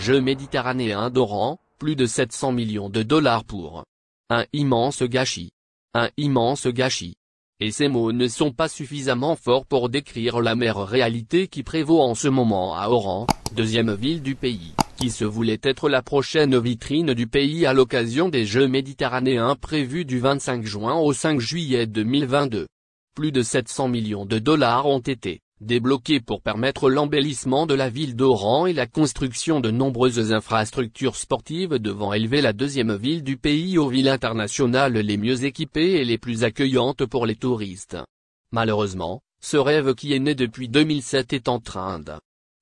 Jeux méditerranéens d'Oran, plus de 700 millions de dollars pour un immense gâchis. Un immense gâchis. Et ces mots ne sont pas suffisamment forts pour décrire la mère réalité qui prévaut en ce moment à Oran, deuxième ville du pays, qui se voulait être la prochaine vitrine du pays à l'occasion des Jeux méditerranéens prévus du 25 juin au 5 juillet 2022. Plus de 700 millions de dollars ont été débloqués pour permettre l'embellissement de la ville d'Oran et la construction de nombreuses infrastructures sportives devant élever la deuxième ville du pays aux villes internationales les mieux équipées et les plus accueillantes pour les touristes. Malheureusement, ce rêve qui est né depuis 2007 est en train de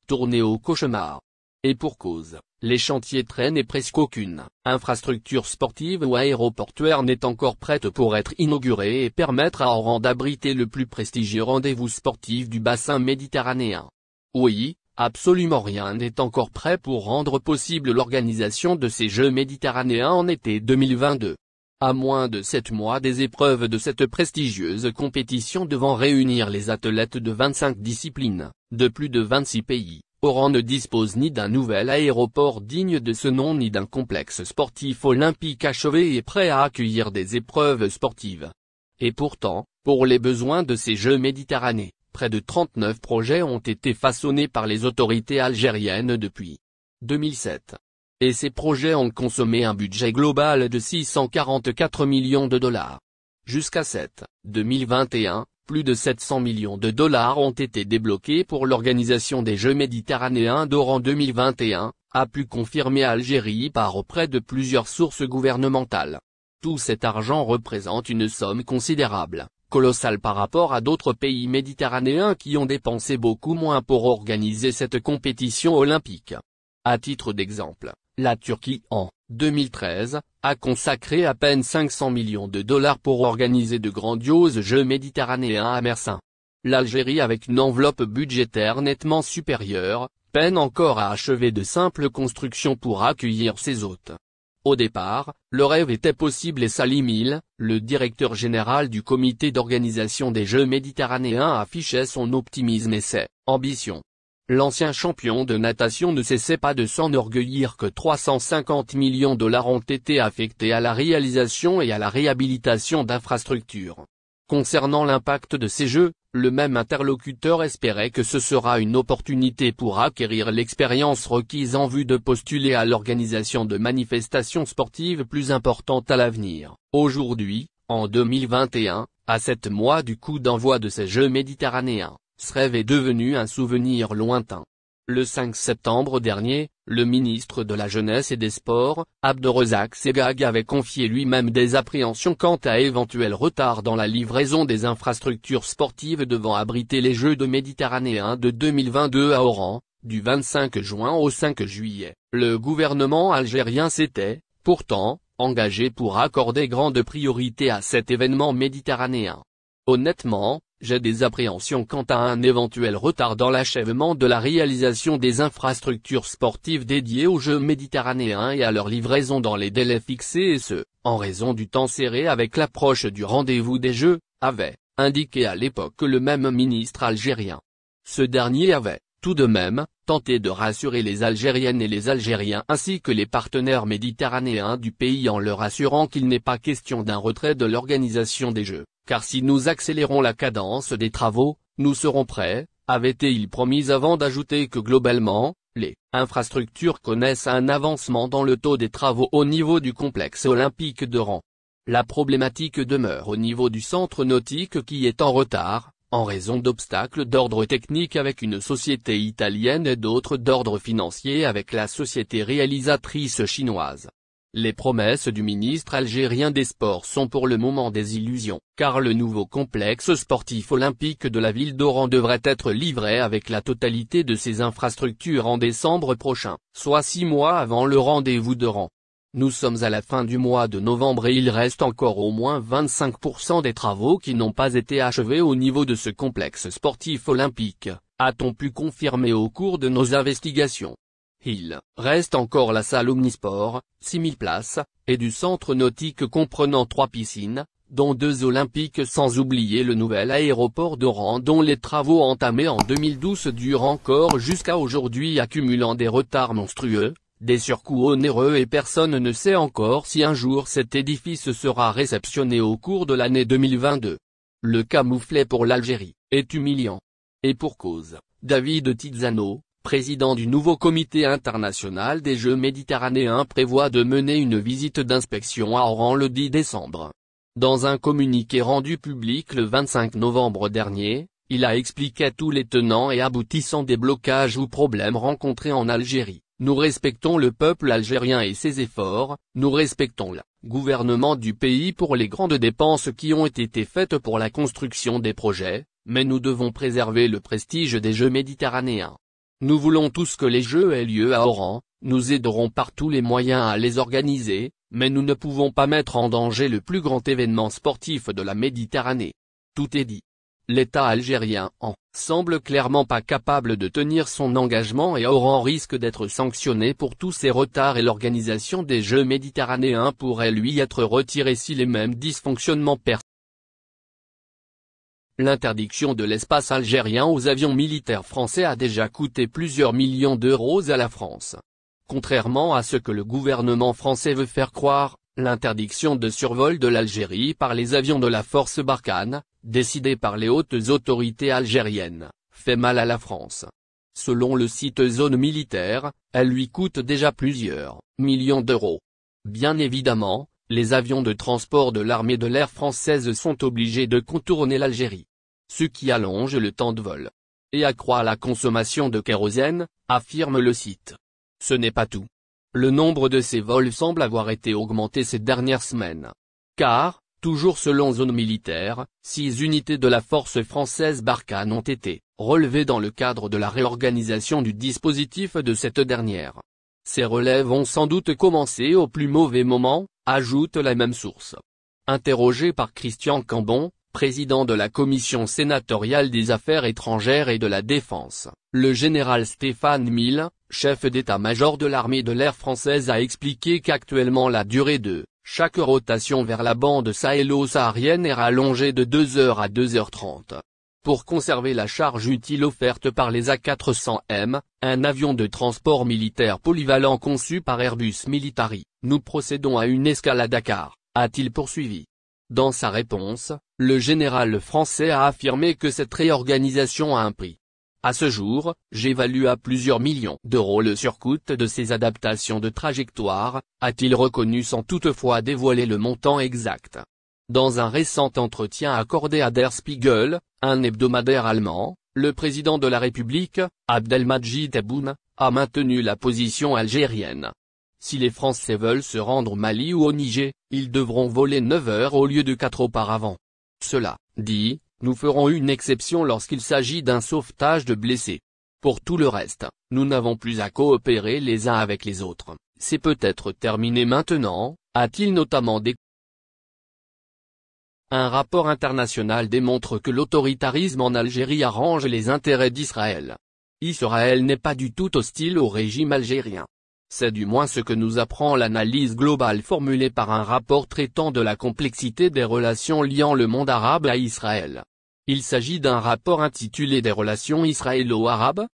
tourner au cauchemar. Et pour cause les chantiers traînent et presque aucune infrastructure sportive ou aéroportuaire n'est encore prête pour être inaugurée et permettre à Oran d'abriter le plus prestigieux rendez-vous sportif du bassin méditerranéen. Oui, absolument rien n'est encore prêt pour rendre possible l'organisation de ces Jeux méditerranéens en été 2022. À moins de sept mois des épreuves de cette prestigieuse compétition devant réunir les athlètes de 25 disciplines, de plus de 26 pays, Oran ne dispose ni d'un nouvel aéroport digne de ce nom ni d'un complexe sportif olympique achevé et prêt à accueillir des épreuves sportives. Et pourtant, pour les besoins de ces Jeux méditerranéens, près de 39 projets ont été façonnés par les autorités algériennes depuis 2007. Et ces projets ont consommé un budget global de 644 millions de dollars. Jusqu'à 7, 2021, plus de 700 millions de dollars ont été débloqués pour l'organisation des Jeux méditerranéens d'or en 2021, a pu confirmer Algérie par auprès de plusieurs sources gouvernementales. Tout cet argent représente une somme considérable, colossale par rapport à d'autres pays méditerranéens qui ont dépensé beaucoup moins pour organiser cette compétition olympique. À titre d'exemple, la Turquie en 2013, a consacré à peine 500 millions de dollars pour organiser de grandioses Jeux méditerranéens à Mersin. L'Algérie avec une enveloppe budgétaire nettement supérieure, peine encore à achever de simples constructions pour accueillir ses hôtes. Au départ, le rêve était possible et Salim le directeur général du comité d'organisation des Jeux méditerranéens affichait son optimisme et ses ambitions. L'ancien champion de natation ne cessait pas de s'enorgueillir que 350 millions de dollars ont été affectés à la réalisation et à la réhabilitation d'infrastructures. Concernant l'impact de ces jeux, le même interlocuteur espérait que ce sera une opportunité pour acquérir l'expérience requise en vue de postuler à l'organisation de manifestations sportives plus importantes à l'avenir. Aujourd'hui, en 2021, à sept mois du coup d'envoi de ces Jeux méditerranéens, ce rêve est devenu un souvenir lointain. Le 5 septembre dernier, le ministre de la Jeunesse et des Sports, Abdorozak Segag avait confié lui-même des appréhensions quant à éventuels retard dans la livraison des infrastructures sportives devant abriter les Jeux de Méditerranéen de 2022 à Oran, du 25 juin au 5 juillet. Le gouvernement algérien s'était, pourtant, engagé pour accorder grande priorité à cet événement méditerranéen. Honnêtement, j'ai des appréhensions quant à un éventuel retard dans l'achèvement de la réalisation des infrastructures sportives dédiées aux Jeux méditerranéens et à leur livraison dans les délais fixés et ce, en raison du temps serré avec l'approche du rendez-vous des Jeux, avait indiqué à l'époque le même ministre algérien. Ce dernier avait, tout de même, tenté de rassurer les Algériennes et les Algériens ainsi que les partenaires méditerranéens du pays en leur assurant qu'il n'est pas question d'un retrait de l'organisation des Jeux, car si nous accélérons la cadence des travaux, nous serons prêts, avait-il promis avant d'ajouter que globalement, les infrastructures connaissent un avancement dans le taux des travaux au niveau du complexe olympique de rang. La problématique demeure au niveau du centre nautique qui est en retard, en raison d'obstacles d'ordre technique avec une société italienne et d'autres d'ordre financier avec la société réalisatrice chinoise. Les promesses du ministre algérien des Sports sont pour le moment des illusions, car le nouveau complexe sportif olympique de la ville d'Oran devrait être livré avec la totalité de ses infrastructures en décembre prochain, soit six mois avant le rendez-vous d'Oran. Nous sommes à la fin du mois de novembre et il reste encore au moins 25% des travaux qui n'ont pas été achevés au niveau de ce complexe sportif olympique, a-t-on pu confirmer au cours de nos investigations. Il reste encore la salle omnisport, 6000 places, et du centre nautique comprenant trois piscines, dont deux olympiques sans oublier le nouvel aéroport d'Oran dont les travaux entamés en 2012 durent encore jusqu'à aujourd'hui accumulant des retards monstrueux, des surcoûts onéreux et personne ne sait encore si un jour cet édifice sera réceptionné au cours de l'année 2022. Le camouflet pour l'Algérie est humiliant. Et pour cause, David Tizano président du nouveau comité international des Jeux méditerranéens prévoit de mener une visite d'inspection à Oran le 10 décembre. Dans un communiqué rendu public le 25 novembre dernier, il a expliqué tous les tenants et aboutissants des blocages ou problèmes rencontrés en Algérie. Nous respectons le peuple algérien et ses efforts, nous respectons le gouvernement du pays pour les grandes dépenses qui ont été faites pour la construction des projets, mais nous devons préserver le prestige des Jeux méditerranéens. Nous voulons tous que les Jeux aient lieu à Oran, nous aiderons par tous les moyens à les organiser, mais nous ne pouvons pas mettre en danger le plus grand événement sportif de la Méditerranée. Tout est dit. L'État algérien en semble clairement pas capable de tenir son engagement et Oran risque d'être sanctionné pour tous ses retards et l'organisation des Jeux méditerranéens pourrait lui être retirée si les mêmes dysfonctionnements persistent. L'interdiction de l'espace algérien aux avions militaires français a déjà coûté plusieurs millions d'euros à la France. Contrairement à ce que le gouvernement français veut faire croire, l'interdiction de survol de l'Algérie par les avions de la force Barkhane, décidée par les hautes autorités algériennes, fait mal à la France. Selon le site Zone Militaire, elle lui coûte déjà plusieurs millions d'euros. Bien évidemment, les avions de transport de l'armée de l'air française sont obligés de contourner l'Algérie. Ce qui allonge le temps de vol. Et accroît la consommation de kérosène, affirme le site. Ce n'est pas tout. Le nombre de ces vols semble avoir été augmenté ces dernières semaines. Car, toujours selon zone militaire, six unités de la force française Barkhane ont été relevées dans le cadre de la réorganisation du dispositif de cette dernière. Ces relèves ont sans doute commencé au plus mauvais moment, ajoute la même source. Interrogé par Christian Cambon, président de la commission sénatoriale des affaires étrangères et de la défense, le général Stéphane Mill, chef d'état-major de l'armée de l'air française a expliqué qu'actuellement la durée de chaque rotation vers la bande sahélo-saharienne est rallongée de 2h à 2h30 pour conserver la charge utile offerte par les A400M, un avion de transport militaire polyvalent conçu par Airbus Military, Nous procédons à une escale à Dakar, a-t-il poursuivi. Dans sa réponse, le général français a affirmé que cette réorganisation a un prix. À ce jour, j'évalue à plusieurs millions d'euros le surcoût de ces adaptations de trajectoire, a-t-il reconnu sans toutefois dévoiler le montant exact. Dans un récent entretien accordé à Der Spiegel, un hebdomadaire allemand, le président de la République, Abdelmajid Tebboune, a maintenu la position algérienne. Si les Français veulent se rendre au Mali ou au Niger, ils devront voler 9 heures au lieu de 4 auparavant. Cela, dit, nous ferons une exception lorsqu'il s'agit d'un sauvetage de blessés. Pour tout le reste, nous n'avons plus à coopérer les uns avec les autres. C'est peut-être terminé maintenant, a-t-il notamment déclaré. Un rapport international démontre que l'autoritarisme en Algérie arrange les intérêts d'Israël. Israël n'est pas du tout hostile au régime algérien. C'est du moins ce que nous apprend l'analyse globale formulée par un rapport traitant de la complexité des relations liant le monde arabe à Israël. Il s'agit d'un rapport intitulé Des relations israélo-arabes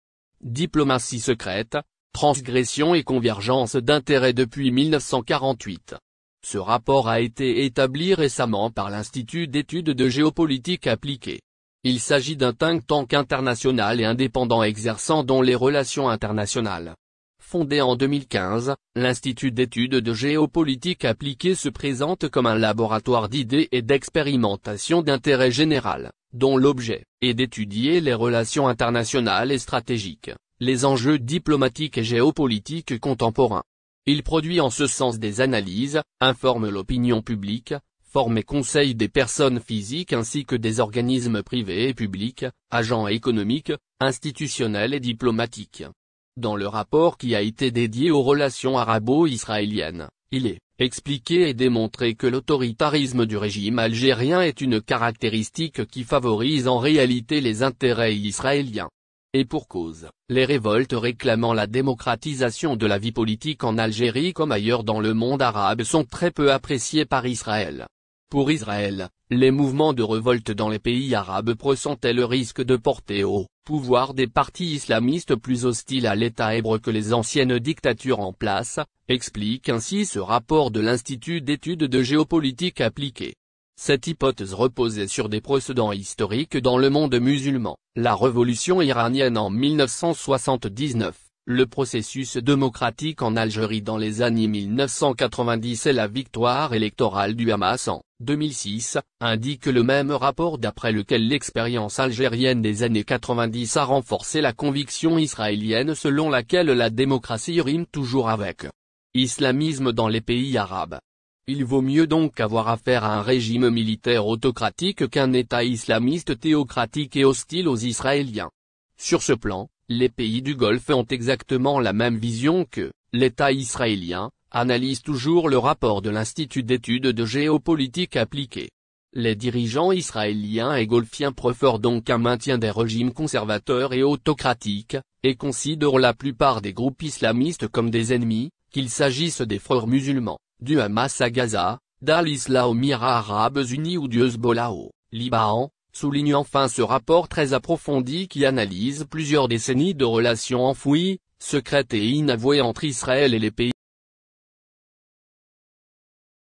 Diplomatie secrète, transgression et convergence d'intérêts depuis 1948. Ce rapport a été établi récemment par l'Institut d'études de géopolitique appliquée. Il s'agit d'un think tank international et indépendant exerçant dans les relations internationales. Fondé en 2015, l'Institut d'études de géopolitique appliquée se présente comme un laboratoire d'idées et d'expérimentation d'intérêt général, dont l'objet est d'étudier les relations internationales et stratégiques, les enjeux diplomatiques et géopolitiques contemporains, il produit en ce sens des analyses, informe l'opinion publique, forme et conseille des personnes physiques ainsi que des organismes privés et publics, agents économiques, institutionnels et diplomatiques. Dans le rapport qui a été dédié aux relations arabo-israéliennes, il est expliqué et démontré que l'autoritarisme du régime algérien est une caractéristique qui favorise en réalité les intérêts israéliens. Et pour cause, les révoltes réclamant la démocratisation de la vie politique en Algérie comme ailleurs dans le monde arabe sont très peu appréciées par Israël. Pour Israël, les mouvements de révolte dans les pays arabes pressentaient le risque de porter au pouvoir des partis islamistes plus hostiles à l'État hébreu que les anciennes dictatures en place, explique ainsi ce rapport de l'Institut d'études de géopolitique appliquée. Cette hypothèse reposait sur des procédants historiques dans le monde musulman, la révolution iranienne en 1979, le processus démocratique en Algérie dans les années 1990 et la victoire électorale du Hamas en 2006, indique le même rapport d'après lequel l'expérience algérienne des années 90 a renforcé la conviction israélienne selon laquelle la démocratie rime toujours avec islamisme dans les pays arabes. Il vaut mieux donc avoir affaire à un régime militaire autocratique qu'un État islamiste théocratique et hostile aux Israéliens. Sur ce plan, les pays du Golfe ont exactement la même vision que l'État israélien, analyse toujours le rapport de l'Institut d'études de géopolitique appliquée. Les dirigeants israéliens et golfiens préfèrent donc un maintien des régimes conservateurs et autocratiques, et considèrent la plupart des groupes islamistes comme des ennemis, qu'il s'agisse des frères musulmans, du Hamas à Gaza, d'Al-Isla à Arabes Unis ou du Hezbollah au Liban, souligne enfin ce rapport très approfondi qui analyse plusieurs décennies de relations enfouies, secrètes et inavouées entre Israël et les pays